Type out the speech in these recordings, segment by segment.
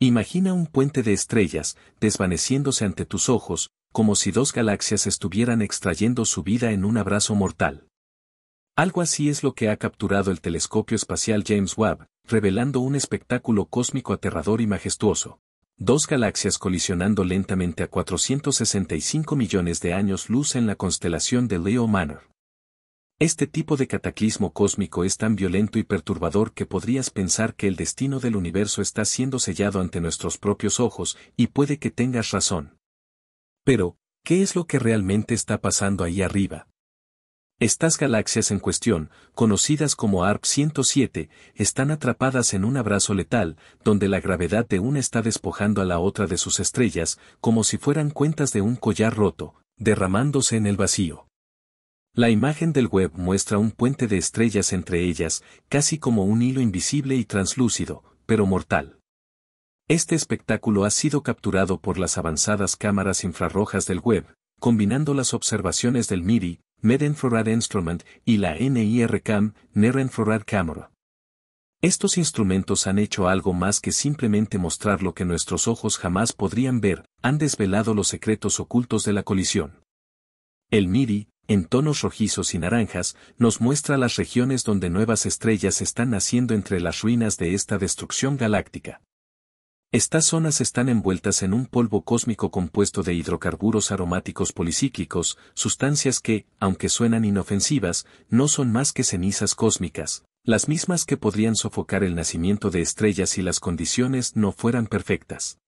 Imagina un puente de estrellas, desvaneciéndose ante tus ojos, como si dos galaxias estuvieran extrayendo su vida en un abrazo mortal. Algo así es lo que ha capturado el telescopio espacial James Webb, revelando un espectáculo cósmico aterrador y majestuoso. Dos galaxias colisionando lentamente a 465 millones de años luz en la constelación de Leo Manor. Este tipo de cataclismo cósmico es tan violento y perturbador que podrías pensar que el destino del universo está siendo sellado ante nuestros propios ojos, y puede que tengas razón. Pero, ¿qué es lo que realmente está pasando ahí arriba? Estas galaxias en cuestión, conocidas como ARP 107, están atrapadas en un abrazo letal, donde la gravedad de una está despojando a la otra de sus estrellas, como si fueran cuentas de un collar roto, derramándose en el vacío. La imagen del web muestra un puente de estrellas entre ellas, casi como un hilo invisible y translúcido, pero mortal. Este espectáculo ha sido capturado por las avanzadas cámaras infrarrojas del web, combinando las observaciones del MIRI, Mid-Infrared Instrument y la NIRCam, Near-Infrared Camera. Estos instrumentos han hecho algo más que simplemente mostrar lo que nuestros ojos jamás podrían ver, han desvelado los secretos ocultos de la colisión. El MIRI, en tonos rojizos y naranjas, nos muestra las regiones donde nuevas estrellas están naciendo entre las ruinas de esta destrucción galáctica. Estas zonas están envueltas en un polvo cósmico compuesto de hidrocarburos aromáticos policíclicos, sustancias que, aunque suenan inofensivas, no son más que cenizas cósmicas, las mismas que podrían sofocar el nacimiento de estrellas si las condiciones no fueran perfectas.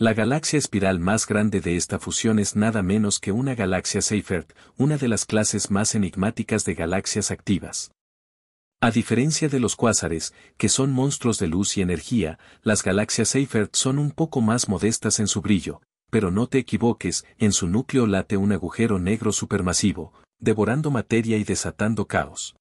La galaxia espiral más grande de esta fusión es nada menos que una galaxia Seyfert, una de las clases más enigmáticas de galaxias activas. A diferencia de los cuásares, que son monstruos de luz y energía, las galaxias Seyfert son un poco más modestas en su brillo, pero no te equivoques, en su núcleo late un agujero negro supermasivo, devorando materia y desatando caos.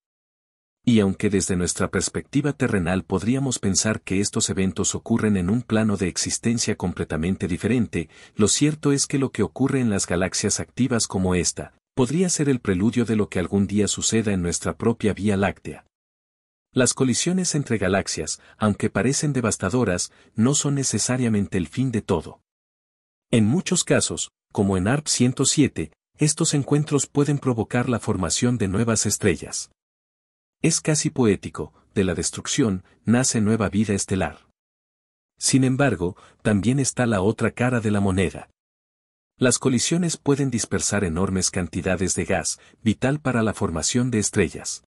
Y aunque desde nuestra perspectiva terrenal podríamos pensar que estos eventos ocurren en un plano de existencia completamente diferente, lo cierto es que lo que ocurre en las galaxias activas como esta, podría ser el preludio de lo que algún día suceda en nuestra propia Vía Láctea. Las colisiones entre galaxias, aunque parecen devastadoras, no son necesariamente el fin de todo. En muchos casos, como en ARP 107, estos encuentros pueden provocar la formación de nuevas estrellas. Es casi poético, de la destrucción nace nueva vida estelar. Sin embargo, también está la otra cara de la moneda. Las colisiones pueden dispersar enormes cantidades de gas, vital para la formación de estrellas.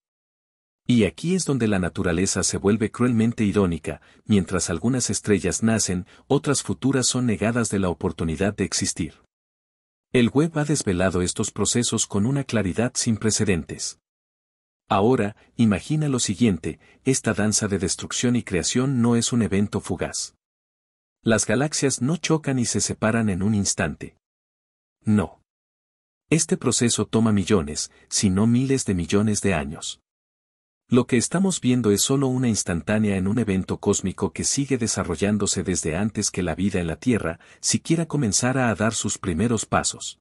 Y aquí es donde la naturaleza se vuelve cruelmente irónica, mientras algunas estrellas nacen, otras futuras son negadas de la oportunidad de existir. El web ha desvelado estos procesos con una claridad sin precedentes. Ahora, imagina lo siguiente, esta danza de destrucción y creación no es un evento fugaz. Las galaxias no chocan y se separan en un instante. No. Este proceso toma millones, si no miles de millones de años. Lo que estamos viendo es solo una instantánea en un evento cósmico que sigue desarrollándose desde antes que la vida en la Tierra siquiera comenzara a dar sus primeros pasos.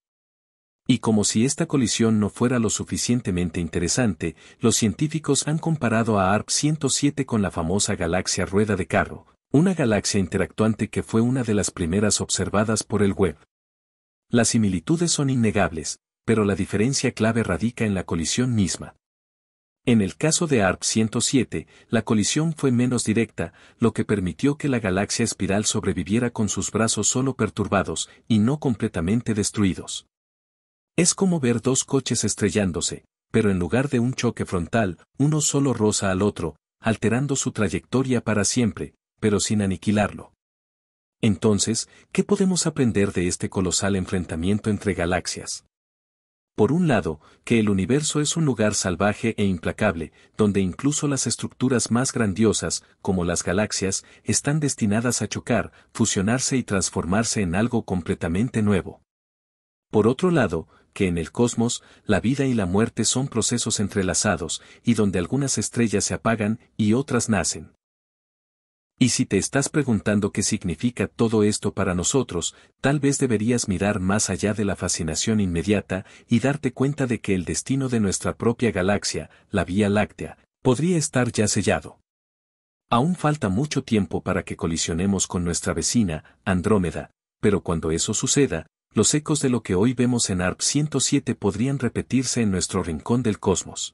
Y como si esta colisión no fuera lo suficientemente interesante, los científicos han comparado a ARP 107 con la famosa galaxia rueda de carro, una galaxia interactuante que fue una de las primeras observadas por el web. Las similitudes son innegables, pero la diferencia clave radica en la colisión misma. En el caso de ARP 107, la colisión fue menos directa, lo que permitió que la galaxia espiral sobreviviera con sus brazos solo perturbados y no completamente destruidos. Es como ver dos coches estrellándose, pero en lugar de un choque frontal, uno solo roza al otro, alterando su trayectoria para siempre, pero sin aniquilarlo. Entonces, ¿qué podemos aprender de este colosal enfrentamiento entre galaxias? Por un lado, que el universo es un lugar salvaje e implacable, donde incluso las estructuras más grandiosas, como las galaxias, están destinadas a chocar, fusionarse y transformarse en algo completamente nuevo. Por otro lado, que en el cosmos, la vida y la muerte son procesos entrelazados, y donde algunas estrellas se apagan y otras nacen. Y si te estás preguntando qué significa todo esto para nosotros, tal vez deberías mirar más allá de la fascinación inmediata y darte cuenta de que el destino de nuestra propia galaxia, la Vía Láctea, podría estar ya sellado. Aún falta mucho tiempo para que colisionemos con nuestra vecina, Andrómeda, pero cuando eso suceda, los ecos de lo que hoy vemos en ARP 107 podrían repetirse en nuestro rincón del cosmos.